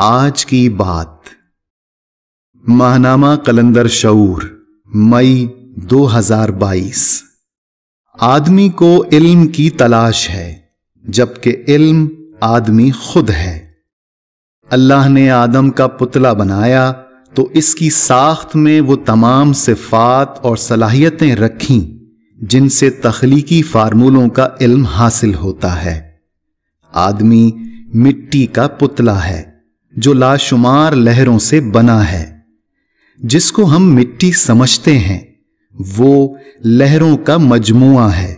आज की बात महनामा कलंदर शऊर मई 2022 आदमी को इल्म की तलाश है जबकि इल्म आदमी खुद है अल्लाह ने आदम का पुतला बनाया तो इसकी साख्त में वो तमाम सिफात और सलाहियतें रखी जिनसे तखलीकी फार्मूलों का इल्म हासिल होता है आदमी मिट्टी का पुतला है जो लाशुमार लहरों से बना है जिसको हम मिट्टी समझते हैं वो लहरों का मजमुआ है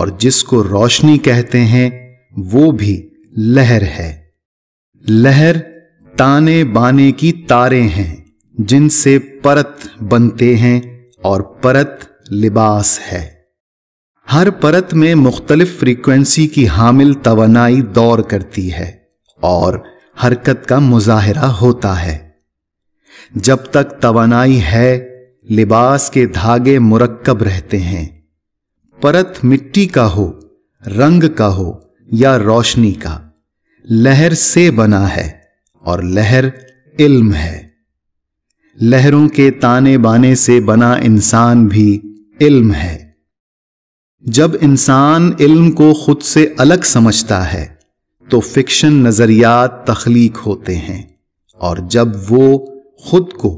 और जिसको रोशनी कहते हैं वो भी लहर है लहर ताने बाने की तारे हैं जिनसे परत बनते हैं और परत लिबास है हर परत में मुख्तलिफ फ्रीक्वेंसी की हामिल तोनाई दौर करती है और हरकत का मुजाहरा होता है जब तक तवानाई है लिबास के धागे मुरक्कब रहते हैं परत मिट्टी का हो रंग का हो या रोशनी का लहर से बना है और लहर इल्म है लहरों के ताने बाने से बना इंसान भी इल्म है जब इंसान इल्म को खुद से अलग समझता है तो फिक्शन नज़रियात तख्लीक होते हैं और जब वो खुद को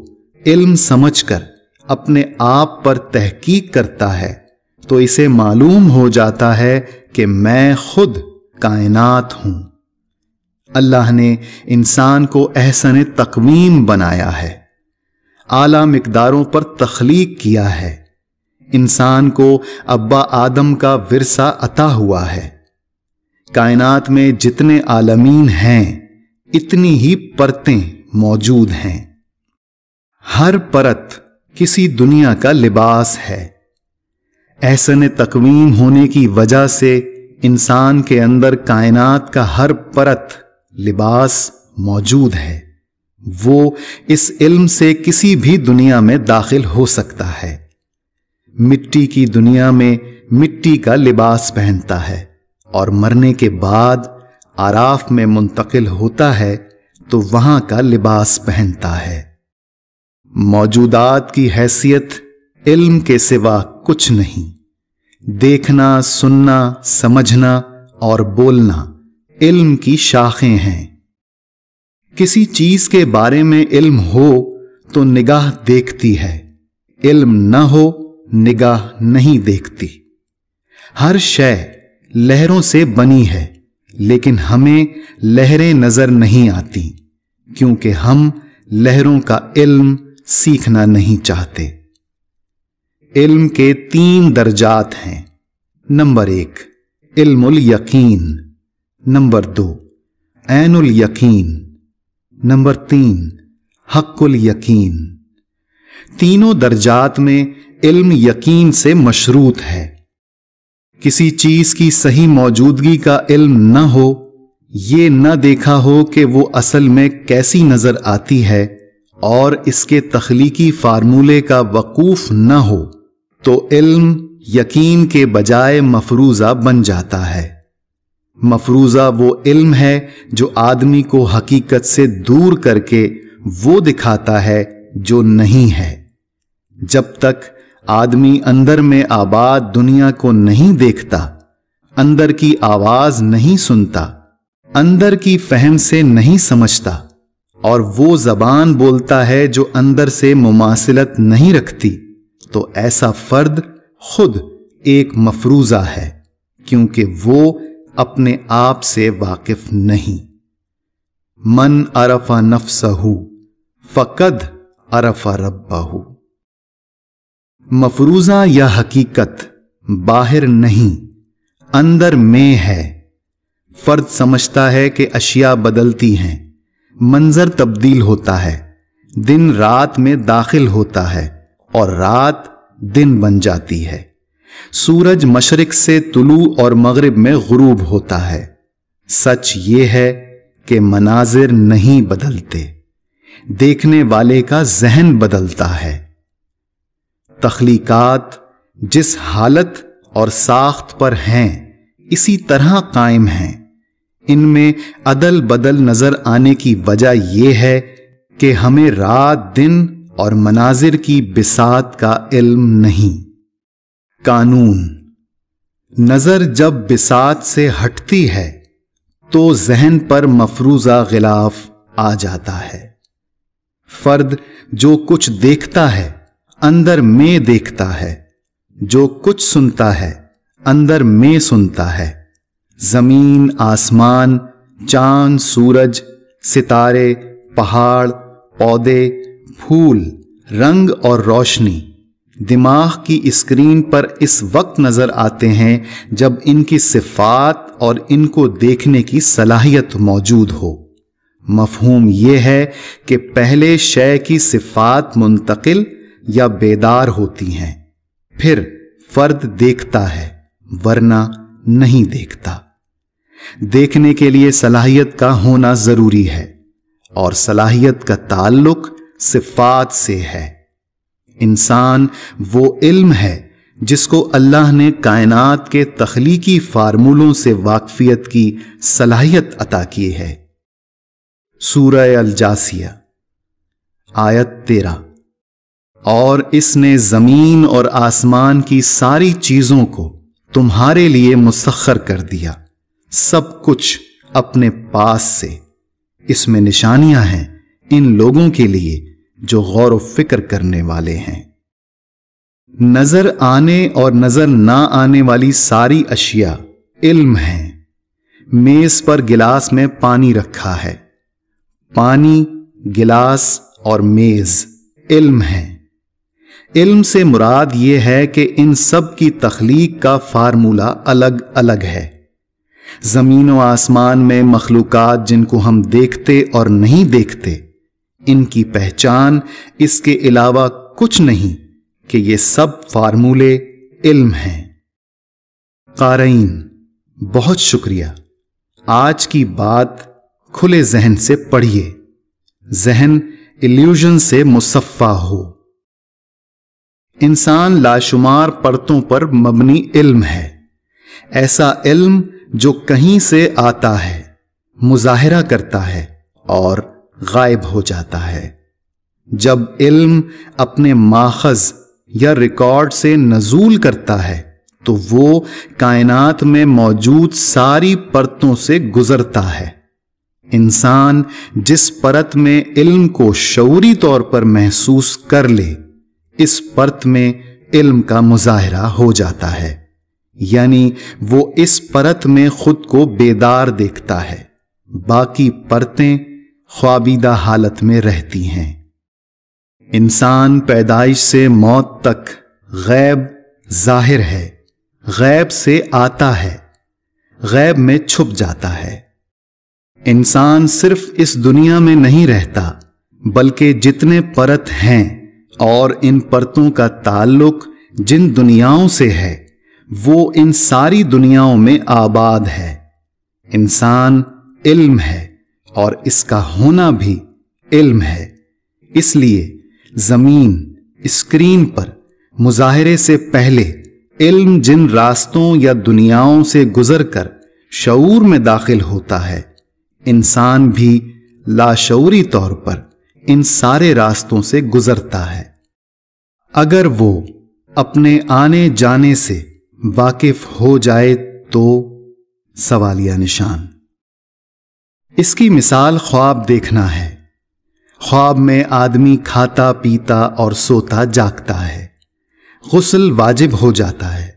इल्म समझकर अपने आप पर तहकीक करता है तो इसे मालूम हो जाता है कि मैं खुद कायनात हूं अल्लाह ने इंसान को एहसन तकवीम बनाया है आला मकदारों पर तख्लीक किया है इंसान को अब्बा आदम का विरसा अता हुआ है कायनात में जितने आलमीन हैं इतनी ही परतें मौजूद हैं हर परत किसी दुनिया का लिबास है ऐसन तकवीम होने की वजह से इंसान के अंदर कायनात का हर परत लिबास मौजूद है वो इस इल्म से किसी भी दुनिया में दाखिल हो सकता है मिट्टी की दुनिया में मिट्टी का लिबास पहनता है और मरने के बाद आराफ में मुंतकिल होता है तो वहां का लिबास पहनता है मौजूदात की हैसियत इल्म के सिवा कुछ नहीं देखना सुनना समझना और बोलना इल्म की शाखें हैं किसी चीज के बारे में इल्म हो तो निगाह देखती है इल्म ना हो निगाह नहीं देखती हर शय लहरों से बनी है लेकिन हमें लहरें नजर नहीं आती क्योंकि हम लहरों का इल्म सीखना नहीं चाहते इल्म के तीन दर्जात हैं नंबर एक इल्मुल यकीन नंबर दो उल यकीन नंबर तीन हक्कुल यकीन तीनों दर्जात में इल्म यकीन से मशरूत है किसी चीज की सही मौजूदगी का इल्म न हो ये न देखा हो कि वो असल में कैसी नजर आती है और इसके तखलीकी फार्मूले का वकूफ न हो तो इल्म यकीन के बजाय मफरूज़ा बन जाता है मफरूज़ा वो इल्म है जो आदमी को हकीकत से दूर करके वो दिखाता है जो नहीं है जब तक आदमी अंदर में आबाद दुनिया को नहीं देखता अंदर की आवाज नहीं सुनता अंदर की फहम से नहीं समझता और वो जबान बोलता है जो अंदर से मुमासिलत नहीं रखती तो ऐसा फर्द खुद एक मफरूजा है क्योंकि वो अपने आप से वाकिफ नहीं मन अरफा नफसहू फकद अरफा रब्बाहू मफरूजा या हकीकत बाहर नहीं अंदर में है फर्द समझता है कि अशिया बदलती हैं मंजर तब्दील होता है दिन रात में दाखिल होता है और रात दिन बन जाती है सूरज मशरक से तुलू और मगरब में गुरूब होता है सच ये है कि मनाजिर नहीं बदलते देखने वाले का जहन बदलता है तखलीकत जिस हालत और साख्त पर हैं इसी तरह कायम हैं इनमें अदल बदल नजर आने की वजह यह है कि हमें रात दिन और मनाजिर की बिसात का इल्म नहीं कानून नजर जब बिसात से हटती है तो जहन पर मफरूजा गिलाफ आ जाता है फर्द जो कुछ देखता है अंदर में देखता है जो कुछ सुनता है अंदर में सुनता है जमीन आसमान चांद सूरज सितारे पहाड़ पौधे फूल रंग और रोशनी दिमाग की स्क्रीन पर इस वक्त नज़र आते हैं जब इनकी सिफात और इनको देखने की सलाहियत मौजूद हो मफहूम यह है कि पहले शय की सिफात मुंतकिल या बेदार होती हैं फिर फर्द देखता है वरना नहीं देखता देखने के लिए सलाहियत का होना जरूरी है और सलाहियत का ताल्लुक सिफात से है इंसान वो इल्म है जिसको अल्लाह ने कायनात के तखलीकी फार्मूलों से वाकफियत की सलाहियत अता की है सूरह अल जासिया आयत तेरा और इसने जमीन और आसमान की सारी चीजों को तुम्हारे लिए मुसखर कर दिया सब कुछ अपने पास से इसमें निशानियां हैं इन लोगों के लिए जो गौर व फिक्र करने वाले हैं नजर आने और नजर ना आने वाली सारी अशिया इल्म है मेज पर गिलास में पानी रखा है पानी गिलास और मेज इल्म है इल्म से मुराद ये है कि इन सब की तख्लीक का फार्मूला अलग अलग है ज़मीन व आसमान में मखलूक जिनको हम देखते और नहीं देखते इनकी पहचान इसके अलावा कुछ नहीं कि ये सब फार्मूले इल्म हैं कारीन बहुत शुक्रिया आज की बात खुले जहन से पढ़िए जहन इल्यूजन से मुसफ़ा हो इंसान लाशुमार परतों पर मबनी इल्म है ऐसा इल्म जो कहीं से आता है मुजाहरा करता है और गायब हो जाता है जब इल्म अपने माखज या रिकॉर्ड से नजूल करता है तो वो कायनात में मौजूद सारी परतों से गुजरता है इंसान जिस परत में इल्म को शौरी तौर पर महसूस कर ले इस परत में इल्म का मुजाहरा हो जाता है यानी वो इस परत में खुद को बेदार देखता है बाकी परतें ख्वाबीदा हालत में रहती हैं इंसान पैदाइश से मौत तक गैब जाहिर है गैब से आता है गैब में छुप जाता है इंसान सिर्फ इस दुनिया में नहीं रहता बल्कि जितने परत हैं और इन परतों का ताल्लुक जिन दुनियाओं से है वो इन सारी दुनियाओं में आबाद है इंसान इल्म है और इसका होना भी इल्म है इसलिए जमीन स्क्रीन पर मुजाहरे से पहले इल्म जिन रास्तों या दुनियाओं से गुजर कर शऊर में दाखिल होता है इंसान भी लाशौरी तौर पर इन सारे रास्तों से गुजरता है अगर वो अपने आने जाने से वाकिफ हो जाए तो सवालिया निशान इसकी मिसाल ख्वाब देखना है ख्वाब में आदमी खाता पीता और सोता जागता है गसल वाजिब हो जाता है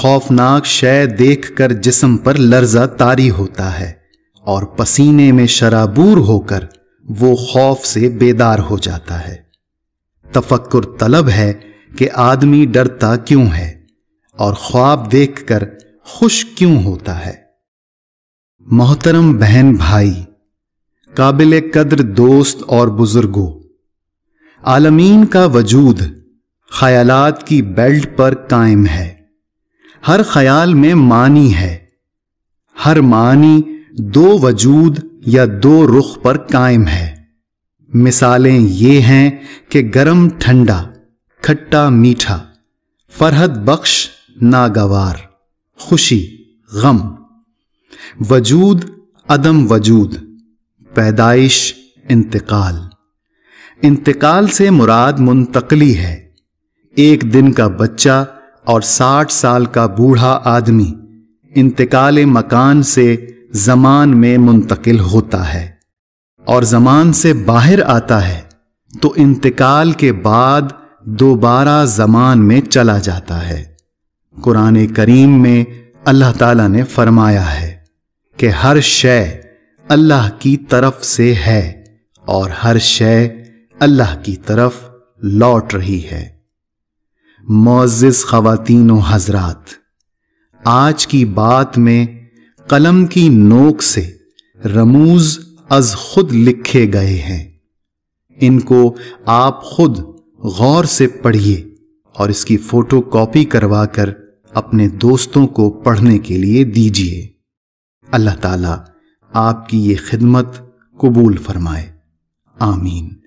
खौफनाक शय देखकर जिस्म पर लर्जा तारी होता है और पसीने में शराबूर होकर वो खौफ से बेदार हो जाता है तफक्कुर तलब है कि आदमी डरता क्यों है और ख्वाब देखकर खुश क्यों होता है मोहतरम बहन भाई काबिल कद्र दोस्त और बुजुर्गों आलमीन का वजूद खयालात की बेल्ट पर कायम है हर ख्याल में मानी है हर मानी दो वजूद या दो रुख पर कायम है मिसालें ये हैं कि गरम ठंडा खट्टा मीठा फरहद बख्श नागवार खुशी गम वजूद अदम वजूद पैदाइश इंतकाल इंतकाल से मुराद मुंतकली है एक दिन का बच्चा और साठ साल का बूढ़ा आदमी इंतकाल मकान से जमान में मुंतकिल होता है और जमान से बाहर आता है तो इंतकाल के बाद दोबारा जमान में चला जाता है कुरान करीम में अल्लाह ताला ने फरमाया है कि हर शय अल्लाह की तरफ से है और हर शय अल्लाह की तरफ लौट रही है मोज़ खातिन हजरात आज की बात में कलम की नोक से रमूज अज खुद लिखे गए हैं इनको आप खुद गौर से पढ़िए और इसकी फोटो कॉपी करवा कर अपने दोस्तों को पढ़ने के लिए दीजिए अल्लाह ताला आपकी ये खिदमत कबूल फरमाए आमीन